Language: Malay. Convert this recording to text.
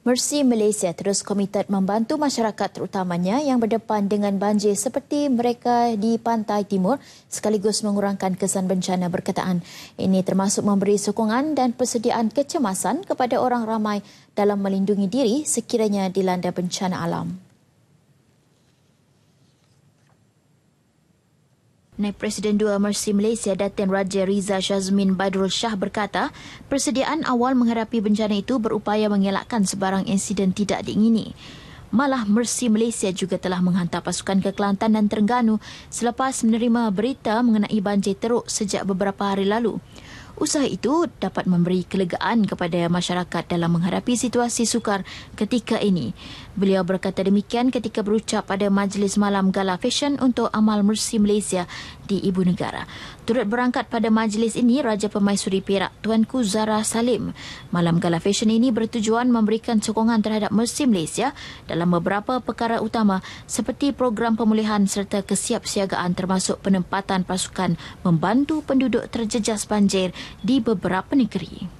Mercy Malaysia terus komited membantu masyarakat terutamanya yang berdepan dengan banjir seperti mereka di pantai timur sekaligus mengurangkan kesan bencana berkataan. Ini termasuk memberi sokongan dan persediaan kecemasan kepada orang ramai dalam melindungi diri sekiranya dilanda bencana alam. Naib Presiden Dua Mersi Malaysia Datin Raja Riza Shazmin Badrul Shah berkata, persediaan awal menghadapi bencana itu berupaya mengelakkan sebarang insiden tidak diingini. Malah Mersi Malaysia juga telah menghantar pasukan ke Kelantan dan Terengganu selepas menerima berita mengenai banjir teruk sejak beberapa hari lalu. Usaha itu dapat memberi kelegaan kepada masyarakat dalam menghadapi situasi sukar ketika ini. Beliau berkata demikian ketika berucap pada majlis malam gala fashion untuk Amal Mersi Malaysia di Ibu Negara. Turut berangkat pada majlis ini Raja Pemaisuri Perak Tuanku Zara Salim. Malam gala fashion ini bertujuan memberikan sokongan terhadap Mersi Malaysia dalam beberapa perkara utama seperti program pemulihan serta kesiapsiagaan termasuk penempatan pasukan membantu penduduk terjejas banjir di beberapa negeri.